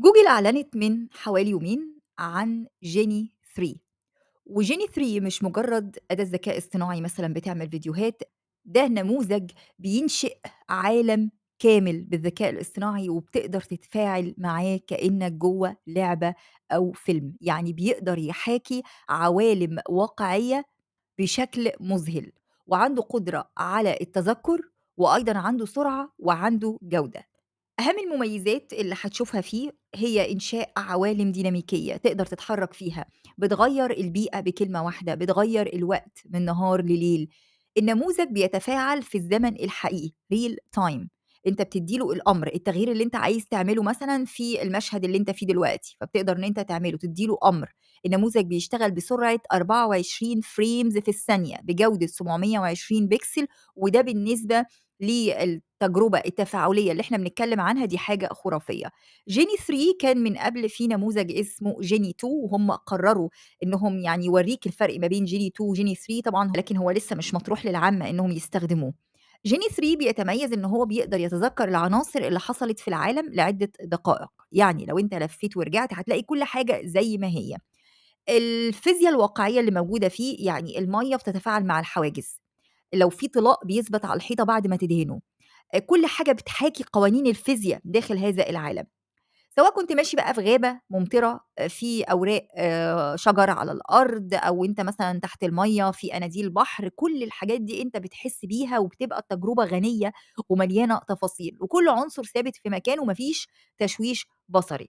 جوجل أعلنت من حوالي يومين عن جيني 3 وجيني 3 مش مجرد أداة ذكاء اصطناعي مثلا بتعمل فيديوهات ده نموذج بينشئ عالم كامل بالذكاء الاصطناعي وبتقدر تتفاعل معاه كانك جوه لعبه او فيلم يعني بيقدر يحاكي عوالم واقعيه بشكل مذهل وعنده قدره على التذكر وايضا عنده سرعه وعنده جوده أهم المميزات اللي هتشوفها فيه هي إنشاء عوالم ديناميكية تقدر تتحرك فيها، بتغير البيئة بكلمة واحدة، بتغير الوقت من نهار لليل. النموذج بيتفاعل في الزمن الحقيقي real time انت بتديله الامر التغيير اللي انت عايز تعمله مثلا في المشهد اللي انت فيه دلوقتي فبتقدر ان انت تعمله تديله امر النموذج بيشتغل بسرعه 24 فريمز في الثانيه بجوده 720 بكسل وده بالنسبه لل التجربه التفاعليه اللي احنا بنتكلم عنها دي حاجه خرافيه جيني 3 كان من قبل في نموذج اسمه جيني 2 وهم قرروا انهم يعني يوريك الفرق ما بين جيني 2 وجيني 3 طبعا لكن هو لسه مش مطروح للعامه انهم يستخدموه جيني 3 بيتميز ان هو بيقدر يتذكر العناصر اللي حصلت في العالم لعده دقائق يعني لو انت لفيت ورجعت هتلاقي كل حاجه زي ما هي الفيزياء الواقعيه اللي موجوده فيه يعني الميه بتتفاعل مع الحواجز لو في طلاء بيثبت على الحيطه بعد ما تدهنه كل حاجة بتحاكي قوانين الفيزياء داخل هذا العالم سواء كنت ماشي بقى في غابه ممطره آه، في اوراق آه، شجره على الارض او انت مثلا تحت الميه في اناديل بحر كل الحاجات دي انت بتحس بيها وبتبقى التجربه غنيه ومليانه تفاصيل وكل عنصر ثابت في مكانه ومفيش تشويش بصري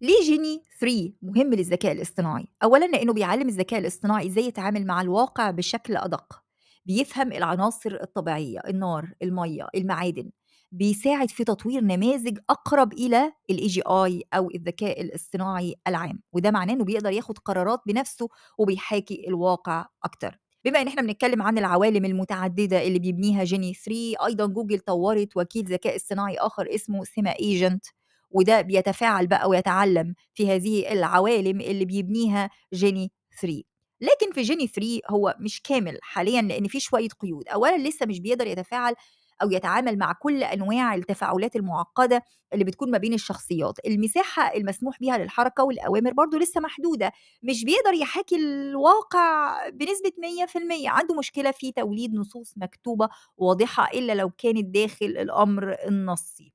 ليه جيني 3 مهم للذكاء الاصطناعي؟ أولا لأنه بيعلم الذكاء الاصطناعي إزاي يتعامل مع الواقع بشكل أدق بيفهم العناصر الطبيعيه النار الميه المعادن بيساعد في تطوير نماذج اقرب الى الاي جي اي او الذكاء الاصطناعي العام وده معناه انه بيقدر ياخد قرارات بنفسه وبيحاكي الواقع اكتر بما ان احنا بنتكلم عن العوالم المتعدده اللي بيبنيها جيني 3 ايضا جوجل طورت وكيل ذكاء اصطناعي اخر اسمه سيما ايجنت وده بيتفاعل بقى ويتعلم في هذه العوالم اللي بيبنيها جيني 3 لكن في جيني 3 هو مش كامل حاليا لان في شويه قيود اولا لسه مش بيقدر يتفاعل او يتعامل مع كل انواع التفاعلات المعقده اللي بتكون ما بين الشخصيات المساحه المسموح بها للحركه والاوامر برضو لسه محدوده مش بيقدر يحاكي الواقع بنسبه 100% عنده مشكله في توليد نصوص مكتوبه واضحه الا لو كانت داخل الامر النصي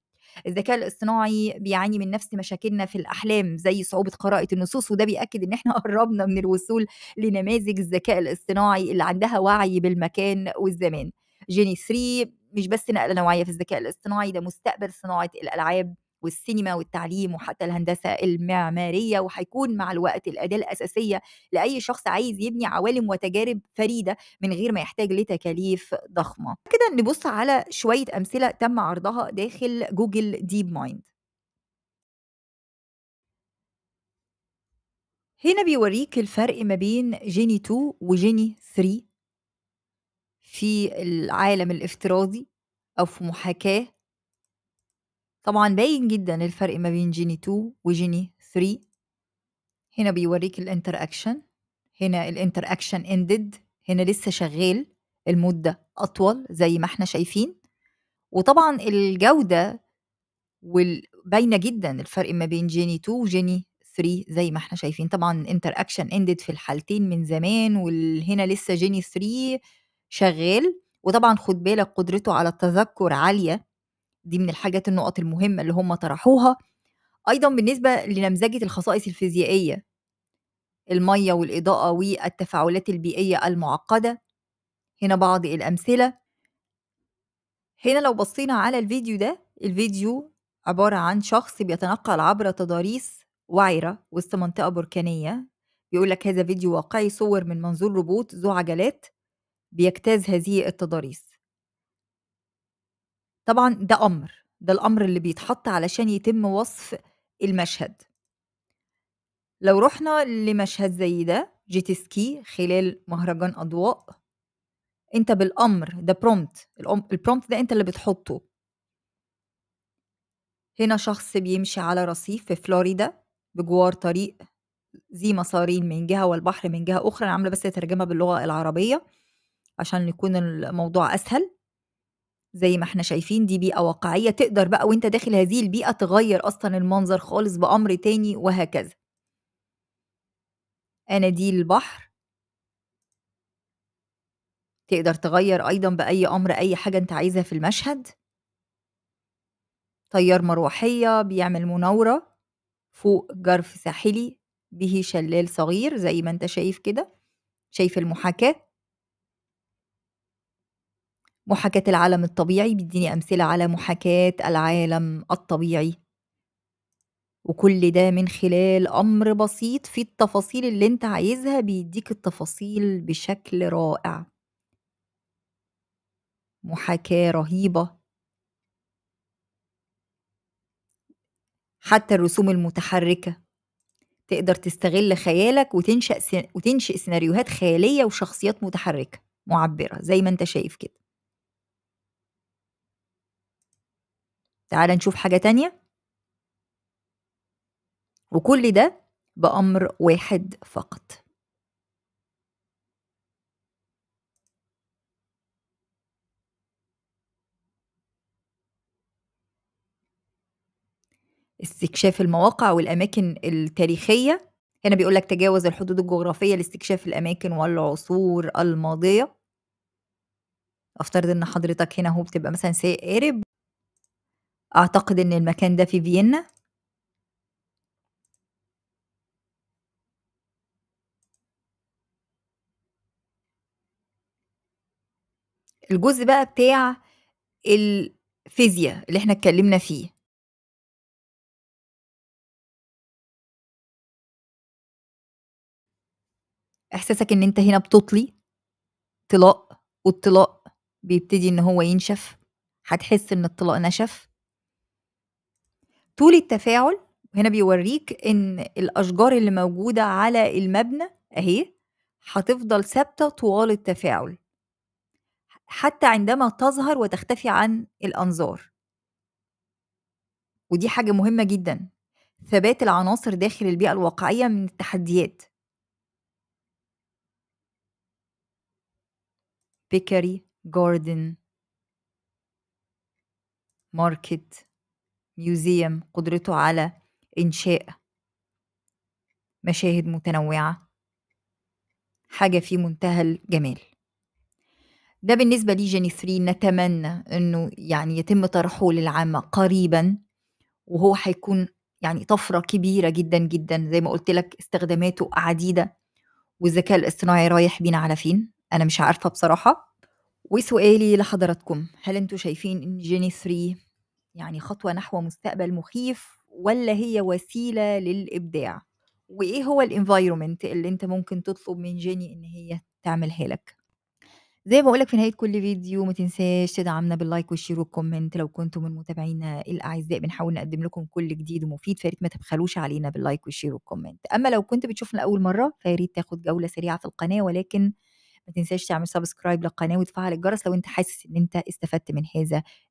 الذكاء الاصطناعي بيعاني من نفس مشاكلنا في الاحلام زي صعوبه قراءه النصوص وده بياكد ان احنا قربنا من الوصول لنماذج الذكاء الاصطناعي اللي عندها وعي بالمكان والزمان جيني 3 مش بس نقله نوعيه في الذكاء الاصطناعي ده مستقبل صناعه الالعاب والسينما والتعليم وحتى الهندسة المعمارية وهيكون مع الوقت الأداة الأساسية لأي شخص عايز يبني عوالم وتجارب فريدة من غير ما يحتاج لتكاليف ضخمة كده نبص على شوية أمثلة تم عرضها داخل جوجل ديب مايند هنا بيوريك الفرق ما بين جيني 2 وجيني 3 في العالم الافتراضي أو في محاكاة طبعا باين جدا الفرق ما بين جيني 2 وجيني 3 هنا بيوريك الانتر اكشن هنا الانتر اكشن اندد هنا لسه شغال المدة أطول زي ما احنا شايفين وطبعا الجودة والباينة باينة جدا الفرق ما بين جيني 2 وجيني 3 زي ما احنا شايفين طبعا انتر اكشن اندد في الحالتين من زمان وهنا لسه جيني 3 شغال وطبعا خد بالك قدرته على التذكر عالية دي من الحاجات النقط المهمة اللي هم طرحوها أيضا بالنسبة لنمذجة الخصائص الفيزيائية المية والإضاءة والتفاعلات البيئية المعقدة هنا بعض الأمثلة هنا لو بصينا على الفيديو ده الفيديو عبارة عن شخص بيتنقل عبر تضاريس وعرة وسط منطقة بركانية بيقول لك هذا فيديو واقعي صور من منظور روبوت ذو عجلات بيجتاز هذه التضاريس طبعا ده أمر ده الأمر اللي بيتحط علشان يتم وصف المشهد لو رحنا لمشهد زي ده جيتسكي خلال مهرجان أضواء أنت بالأمر ده برومت البرومت ده أنت اللي بتحطه هنا شخص بيمشي على رصيف في فلوريدا بجوار طريق ذي مسارين من جهة والبحر من جهة أخرى أنا عاملة بس ترجمة باللغة العربية عشان يكون الموضوع أسهل زي ما احنا شايفين دي بيئة واقعية تقدر بقى وانت داخل هذه البيئة تغير أصلا المنظر خالص بأمر تاني وهكذا أناديل البحر تقدر تغير أيضا بأي أمر أي حاجة أنت عايزها في المشهد تيار مروحية بيعمل مناورة فوق جرف ساحلي به شلال صغير زي ما أنت شايف كده شايف المحاكاة محاكاة العالم الطبيعي بيديني أمثلة على محاكاة العالم الطبيعي وكل ده من خلال أمر بسيط في التفاصيل اللي أنت عايزها بيديك التفاصيل بشكل رائع محاكاة رهيبة حتى الرسوم المتحركة تقدر تستغل خيالك وتنشأ وتنشئ سيناريوهات خيالية وشخصيات متحركة معبرة زي ما أنت شايف كده تعال نشوف حاجة تانية وكل ده بأمر واحد فقط استكشاف المواقع والأماكن التاريخية هنا بيقول لك تجاوز الحدود الجغرافية لاستكشاف الأماكن والعصور الماضية أفترض إن حضرتك هنا هو بتبقى مثلا قارب أعتقد إن المكان ده في فيينا. الجزء بقى بتاع الفيزياء اللي إحنا اتكلمنا فيه. إحساسك إن أنت هنا بتطلي طلاء والطلاء بيبتدي إن هو ينشف هتحس إن الطلاء نشف طول التفاعل هنا بيوريك إن الأشجار اللي موجودة على المبنى أهي هتفضل ثابتة طوال التفاعل حتى عندما تظهر وتختفي عن الأنظار ودي حاجة مهمة جدا ثبات العناصر داخل البيئة الواقعية من التحديات بيكري جاردن ماركت ميوزيوم قدرته على إنشاء مشاهد متنوعة حاجة في منتهى الجمال ده بالنسبة جيني 3 نتمنى إنه يعني يتم طرحه للعامة قريبا وهو هيكون يعني طفرة كبيرة جدا جدا زي ما قلت لك استخداماته عديدة والذكاء الاصطناعي رايح بينا على فين أنا مش عارفة بصراحة وسؤالي لحضراتكم هل انتوا شايفين ان جيني 3 يعني خطوة نحو مستقبل مخيف ولا هي وسيلة للإبداع وإيه هو الانفايرومنت اللي أنت ممكن تطلب من جيني إن هي تعملها لك زي ما بقولك في نهاية كل فيديو ما تنساش تدعمنا باللايك والشير والكومنت لو كنتم من متابعينا الأعزاء بنحاول نقدم لكم كل جديد ومفيد فياريت ما تبخلوش علينا باللايك والشير والكومنت أما لو كنت بتشوفنا أول مرة فياريت تاخد جولة سريعة في القناة ولكن ما تنساش تعمل سبسكرايب للقناة وتفعل الجرس لو أنت حاسس إن أنت استفدت من هذا